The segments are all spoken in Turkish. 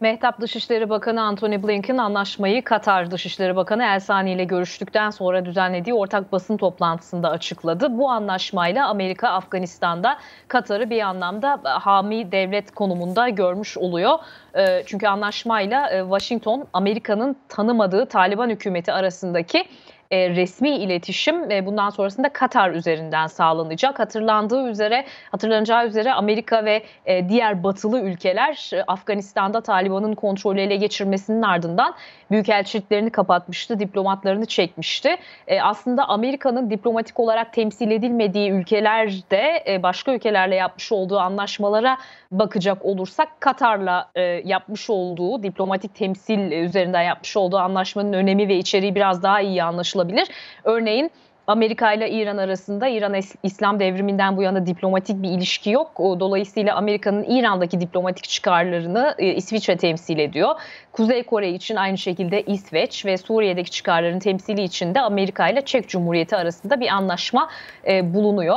Mehtap Dışişleri Bakanı Antony Blinken anlaşmayı Katar Dışişleri Bakanı El Sani ile görüştükten sonra düzenlediği ortak basın toplantısında açıkladı. Bu anlaşmayla Amerika Afganistan'da Katar'ı bir anlamda e, hami devlet konumunda görmüş oluyor. E, çünkü anlaşmayla e, Washington Amerika'nın tanımadığı Taliban hükümeti arasındaki e, resmi iletişim e, bundan sonrasında Katar üzerinden sağlanacak. Hatırlandığı üzere, hatırlanacağı üzere Amerika ve e, diğer batılı ülkeler e, Afganistan'da Taliban'ın kontrolü ele geçirmesinin ardından büyükelçiliklerini kapatmıştı, diplomatlarını çekmişti. E, aslında Amerika'nın diplomatik olarak temsil edilmediği ülkelerde e, başka ülkelerle yapmış olduğu anlaşmalara bakacak olursak Katar'la e, yapmış olduğu diplomatik temsil üzerinden yapmış olduğu anlaşmanın önemi ve içeriği biraz daha iyi anlaşılabilir konuşulabilir. Örneğin Amerika ile İran arasında İran İslam devriminden bu yana diplomatik bir ilişki yok. Dolayısıyla Amerika'nın İran'daki diplomatik çıkarlarını e, İsviçre temsil ediyor. Kuzey Kore için aynı şekilde İsveç ve Suriye'deki çıkarların temsili için de Amerika ile Çek Cumhuriyeti arasında bir anlaşma e, bulunuyor.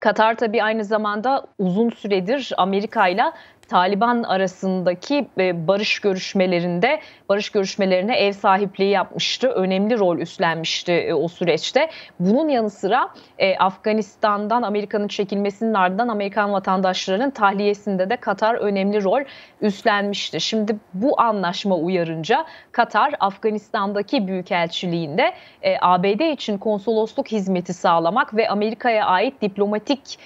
Katar tabii aynı zamanda uzun süredir Amerika ile Taliban arasındaki e, barış görüşmelerinde barış görüşmelerine ev sahipliği yapmıştı. Önemli rol üstlenmişti e, o süreçte. Bunun yanı sıra e, Afganistan'dan Amerika'nın çekilmesinin ardından Amerikan vatandaşlarının tahliyesinde de Katar önemli rol üstlenmişti. Şimdi bu anlaşma uyarınca Katar Afganistan'daki büyükelçiliğinde ABD için konsolosluk hizmeti sağlamak ve Amerika'ya ait diplomatik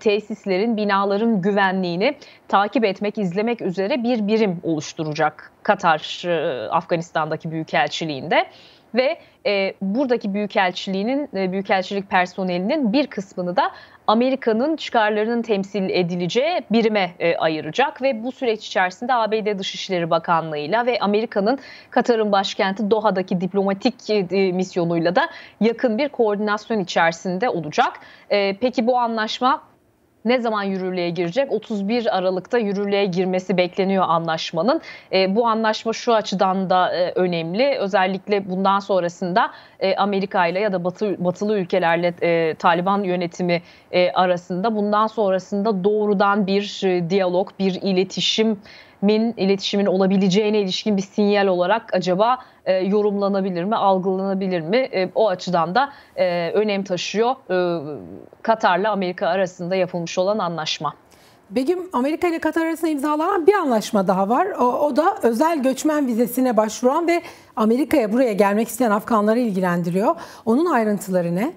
tesislerin, binaların güvenliğini takip etmek etmek, izlemek üzere bir birim oluşturacak Katar e, Afganistan'daki büyükelçiliğinde ve e, buradaki büyükelçiliğinin e, büyükelçilik personelinin bir kısmını da Amerika'nın çıkarlarının temsil edileceği birime e, ayıracak ve bu süreç içerisinde ABD Dışişleri Bakanlığı'yla ve Amerika'nın Katar'ın başkenti Doha'daki diplomatik e, e, misyonuyla da yakın bir koordinasyon içerisinde olacak. E, peki bu anlaşma ne zaman yürürlüğe girecek? 31 Aralık'ta yürürlüğe girmesi bekleniyor anlaşmanın. E, bu anlaşma şu açıdan da e, önemli. Özellikle bundan sonrasında e, Amerika ile ya da batı, batılı ülkelerle e, Taliban yönetimi e, arasında bundan sonrasında doğrudan bir e, diyalog, bir iletişim min iletişimin olabileceğine ilişkin bir sinyal olarak acaba e, yorumlanabilir mi, algılanabilir mi? E, o açıdan da e, önem taşıyor e, Katar'la Amerika arasında yapılmış olan anlaşma. Begüm Amerika ile Katar arasında imzalanan bir anlaşma daha var. O, o da özel göçmen vizesine başvuran ve Amerika'ya buraya gelmek isteyen Afganları ilgilendiriyor. Onun ayrıntıları ne?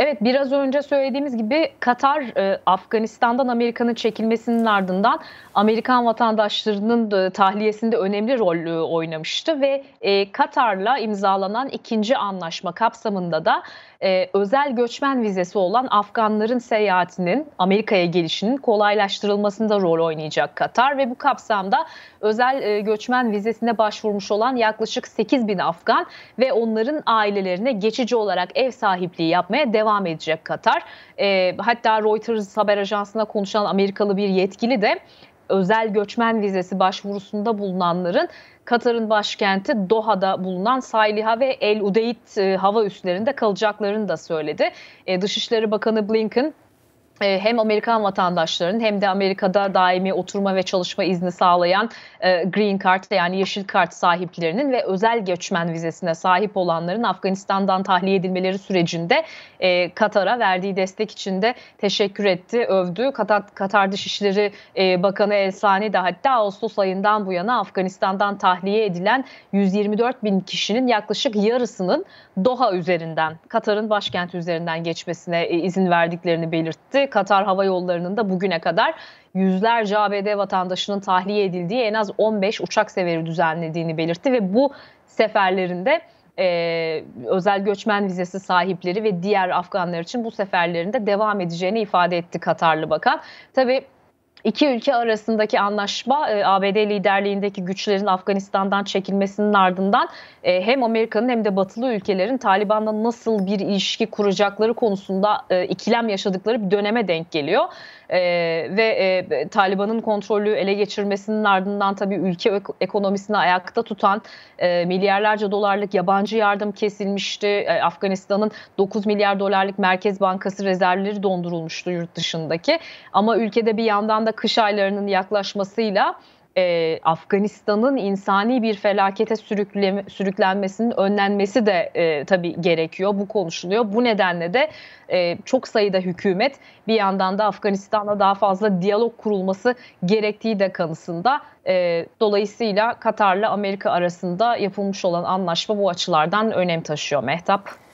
Evet biraz önce söylediğimiz gibi Katar e, Afganistan'dan Amerika'nın çekilmesinin ardından Amerikan vatandaşlarının e, tahliyesinde önemli rol e, oynamıştı ve Katar'la imzalanan ikinci anlaşma kapsamında da özel göçmen vizesi olan Afganların seyahatinin Amerika'ya gelişinin kolaylaştırılmasında rol oynayacak Katar ve bu kapsamda özel göçmen vizesine başvurmuş olan yaklaşık 8 bin Afgan ve onların ailelerine geçici olarak ev sahipliği yapmaya devam devam edecek Katar. E, hatta Reuters haber ajansına konuşan Amerikalı bir yetkili de özel göçmen vizesi başvurusunda bulunanların Katar'ın başkenti Doha'da bulunan Sayliha ve El Udeid e, hava üslerinde kalacaklarını da söyledi. E, Dışişleri Bakanı Blinken ee, hem Amerikan vatandaşlarının hem de Amerika'da daimi oturma ve çalışma izni sağlayan e, Green Card yani Yeşil Kart sahiplerinin ve özel göçmen vizesine sahip olanların Afganistan'dan tahliye edilmeleri sürecinde e, Katar'a verdiği destek için de teşekkür etti, övdü. Katar, Katar Dışişleri e, Bakanı El Sani de hatta Ağustos ayından bu yana Afganistan'dan tahliye edilen 124 bin kişinin yaklaşık yarısının Doha üzerinden, Katar'ın başkenti üzerinden geçmesine izin verdiklerini belirtti. Katar Hava Yolları'nın da bugüne kadar yüzlerce ABD vatandaşının tahliye edildiği en az 15 uçak seferi düzenlediğini belirtti ve bu seferlerinde e, özel göçmen vizesi sahipleri ve diğer Afganlar için bu seferlerinde devam edeceğini ifade etti Katarlı Bakan. Tabii İki ülke arasındaki anlaşma e, ABD liderliğindeki güçlerin Afganistan'dan çekilmesinin ardından e, hem Amerika'nın hem de batılı ülkelerin Taliban'la nasıl bir ilişki kuracakları konusunda e, ikilem yaşadıkları bir döneme denk geliyor. Ve Taliban'ın kontrolü ele geçirmesinin ardından tabii ülke ekonomisini ayakta tutan milyarlarca dolarlık yabancı yardım kesilmişti. Afganistan'ın 9 milyar dolarlık Merkez Bankası rezervleri dondurulmuştu yurt dışındaki. Ama ülkede bir yandan da da kış aylarının yaklaşmasıyla e, Afganistan'ın insani bir felakete sürüklenmesinin önlenmesi de e, tabii gerekiyor. Bu konuşuluyor. Bu nedenle de e, çok sayıda hükümet bir yandan da Afganistan'la daha fazla diyalog kurulması gerektiği de kanısında. E, dolayısıyla Katar'la Amerika arasında yapılmış olan anlaşma bu açılardan önem taşıyor Mehtap.